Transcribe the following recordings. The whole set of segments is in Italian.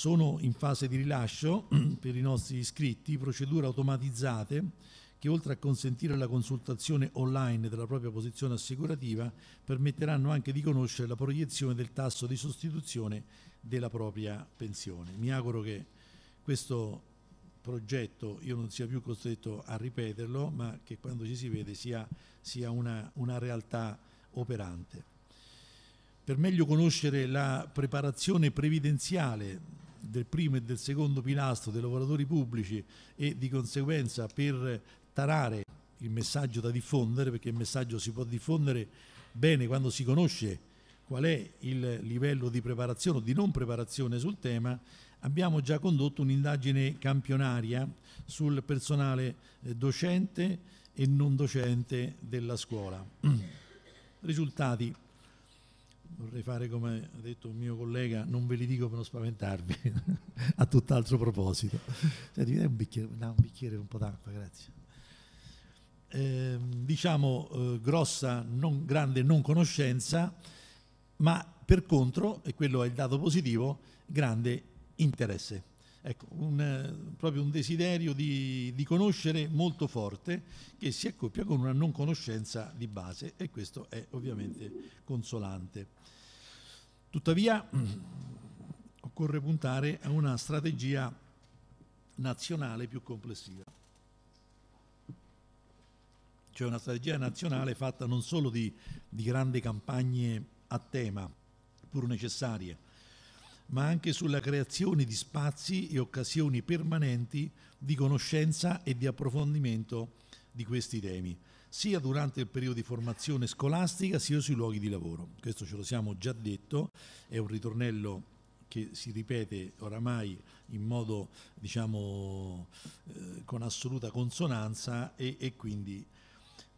sono in fase di rilascio per i nostri iscritti procedure automatizzate che oltre a consentire la consultazione online della propria posizione assicurativa permetteranno anche di conoscere la proiezione del tasso di sostituzione della propria pensione. Mi auguro che questo progetto io non sia più costretto a ripeterlo ma che quando ci si vede sia, sia una, una realtà operante. Per meglio conoscere la preparazione previdenziale del primo e del secondo pilastro dei lavoratori pubblici e di conseguenza per tarare il messaggio da diffondere, perché il messaggio si può diffondere bene quando si conosce qual è il livello di preparazione o di non preparazione sul tema, abbiamo già condotto un'indagine campionaria sul personale eh, docente e non docente della scuola. Risultati vorrei fare come ha detto un mio collega, non ve li dico per non spaventarvi, a tutt'altro proposito. Senti, un bicchiere, no, un bicchiere, un po' d'acqua, grazie. Eh, diciamo eh, grossa, non, grande non conoscenza, ma per contro, e quello è il dato positivo, grande interesse. Ecco, un, eh, proprio un desiderio di, di, conoscere molto forte che si accoppia con una non conoscenza di base e questo è ovviamente consolante. Tuttavia occorre puntare a una strategia nazionale più complessiva, cioè una strategia nazionale fatta non solo di, di grandi campagne a tema, pur necessarie, ma anche sulla creazione di spazi e occasioni permanenti di conoscenza e di approfondimento di questi temi sia durante il periodo di formazione scolastica sia sui luoghi di lavoro. Questo ce lo siamo già detto, è un ritornello che si ripete oramai in modo diciamo eh, con assoluta consonanza e, e quindi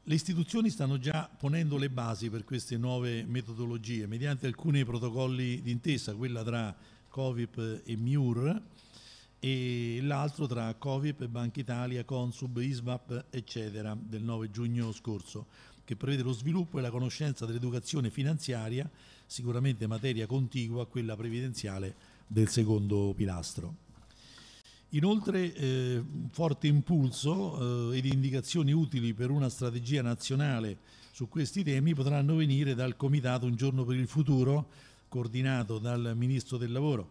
le istituzioni stanno già ponendo le basi per queste nuove metodologie mediante alcuni protocolli d'intesa, quella tra Covip e Miur, e l'altro tra Covip, Banca Italia, Consub, ISVAP, eccetera, del 9 giugno scorso, che prevede lo sviluppo e la conoscenza dell'educazione finanziaria, sicuramente materia contigua a quella previdenziale del secondo pilastro. Inoltre eh, forte impulso eh, ed indicazioni utili per una strategia nazionale su questi temi potranno venire dal Comitato Un giorno per il futuro, coordinato dal Ministro del Lavoro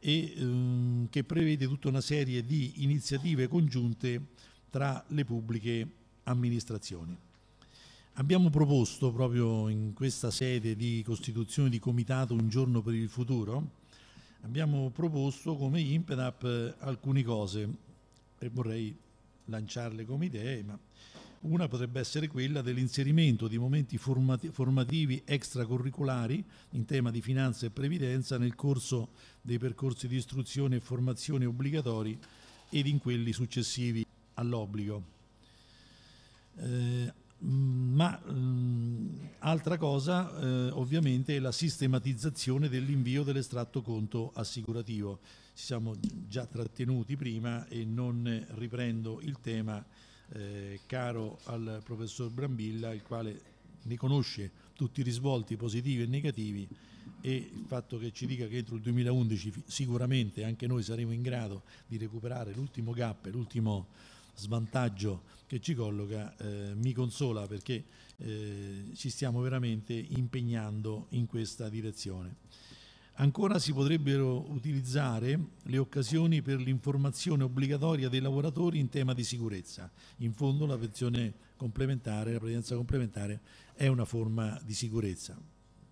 e ehm, che prevede tutta una serie di iniziative congiunte tra le pubbliche amministrazioni. Abbiamo proposto proprio in questa sede di costituzione di comitato Un giorno per il futuro, abbiamo proposto come IMPENAP alcune cose e vorrei lanciarle come idee, ma una potrebbe essere quella dell'inserimento di momenti formativi extracurriculari in tema di finanza e previdenza nel corso dei percorsi di istruzione e formazione obbligatori ed in quelli successivi all'obbligo. Eh, mm, ma mh, mm, altra cosa eh, ovviamente è la sistematizzazione dell'invio dell'estratto conto assicurativo. Ci siamo già trattenuti prima e non riprendo il tema eh, caro al professor Brambilla, il quale ne conosce tutti i risvolti positivi e negativi e il fatto che ci dica che entro il 2011 sicuramente anche noi saremo in grado di recuperare l'ultimo gap, l'ultimo svantaggio che ci colloca eh, mi consola perché eh, ci stiamo veramente impegnando in questa direzione. Ancora si potrebbero utilizzare le occasioni per l'informazione obbligatoria dei lavoratori in tema di sicurezza. In fondo la pensione complementare, la presenza complementare è una forma di sicurezza.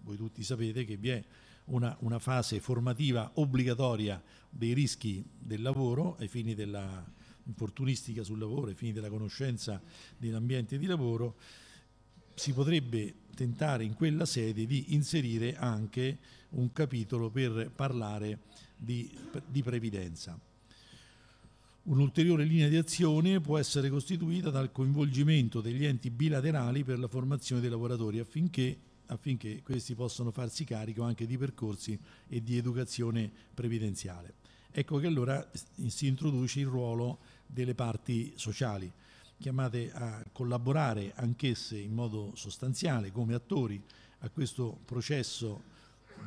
Voi tutti sapete che vi è una, una fase formativa obbligatoria dei rischi del lavoro ai fini della infortunistica sul lavoro, ai fini della conoscenza dell'ambiente di lavoro si potrebbe tentare in quella sede di inserire anche un capitolo per parlare di, di previdenza. Un'ulteriore linea di azione può essere costituita dal coinvolgimento degli enti bilaterali per la formazione dei lavoratori affinché, affinché questi possano farsi carico anche di percorsi e di educazione previdenziale. Ecco che allora si introduce il ruolo delle parti sociali, chiamate a collaborare anch'esse in modo sostanziale come attori a questo processo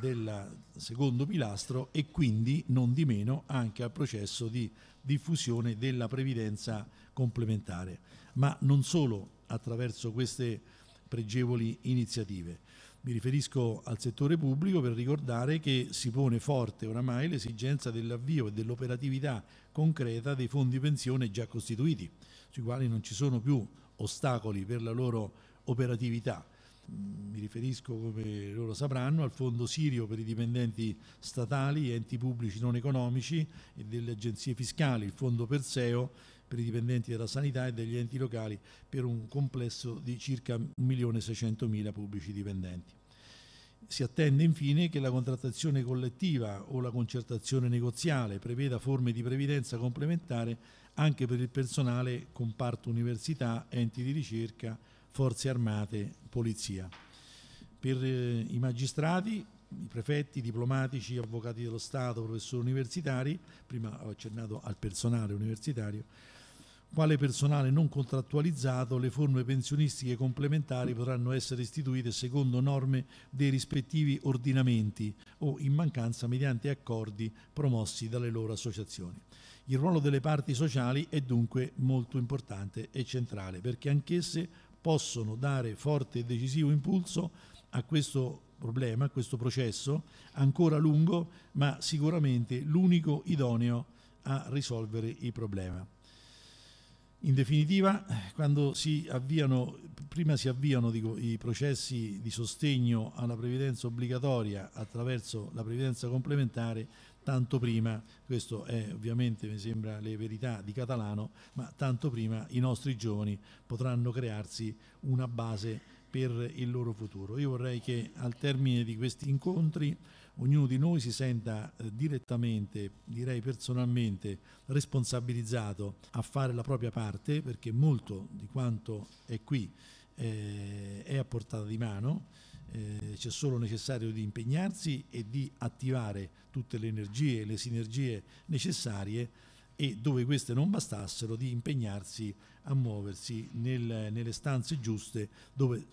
del secondo pilastro e quindi non di meno anche al processo di diffusione della previdenza complementare, ma non solo attraverso queste pregevoli iniziative. Mi riferisco al settore pubblico per ricordare che si pone forte oramai l'esigenza dell'avvio e dell'operatività concreta dei fondi pensione già costituiti, sui quali non ci sono più ostacoli per la loro operatività. Mi riferisco, come loro sapranno, al Fondo Sirio per i dipendenti statali, enti pubblici non economici e delle agenzie fiscali, il Fondo Perseo per i dipendenti della sanità e degli enti locali per un complesso di circa 1.600.000 pubblici dipendenti. Si attende infine che la contrattazione collettiva o la concertazione negoziale preveda forme di previdenza complementare anche per il personale comparto università, enti di ricerca, forze armate, polizia. Per eh, i magistrati, i prefetti, i diplomatici, avvocati dello Stato, professori universitari, prima ho accennato al personale universitario, quale personale non contrattualizzato le forme pensionistiche complementari potranno essere istituite secondo norme dei rispettivi ordinamenti o in mancanza mediante accordi promossi dalle loro associazioni. Il ruolo delle parti sociali è dunque molto importante e centrale perché anch'esse possono dare forte e decisivo impulso a questo problema, a questo processo ancora lungo ma sicuramente l'unico idoneo a risolvere il problema. In definitiva, quando si avviano, prima si avviano dico, i processi di sostegno alla previdenza obbligatoria attraverso la previdenza complementare, tanto prima, questo è ovviamente mi sembra le verità di Catalano, ma tanto prima i nostri giovani potranno crearsi una base per il loro futuro. Io vorrei che al termine di questi incontri ognuno di noi si senta eh, direttamente, direi personalmente, responsabilizzato a fare la propria parte perché molto di quanto è qui eh, è a portata di mano, eh, c'è solo necessario di impegnarsi e di attivare tutte le energie e le sinergie necessarie e dove queste non bastassero di impegnarsi a muoversi nel, nelle stanze giuste dove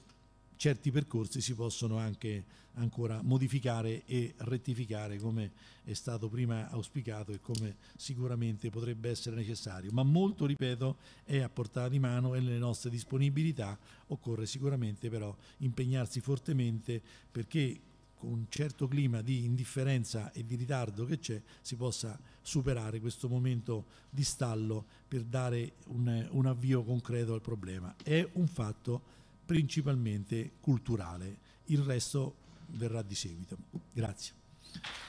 certi percorsi si possono anche ancora modificare e rettificare come è stato prima auspicato e come sicuramente potrebbe essere necessario. Ma molto, ripeto, è a portata di mano e nelle nostre disponibilità occorre sicuramente però impegnarsi fortemente perché con un certo clima di indifferenza e di ritardo che c'è, si possa superare questo momento di stallo per dare un, un avvio concreto al problema. È un fatto principalmente culturale, il resto verrà di seguito. Grazie.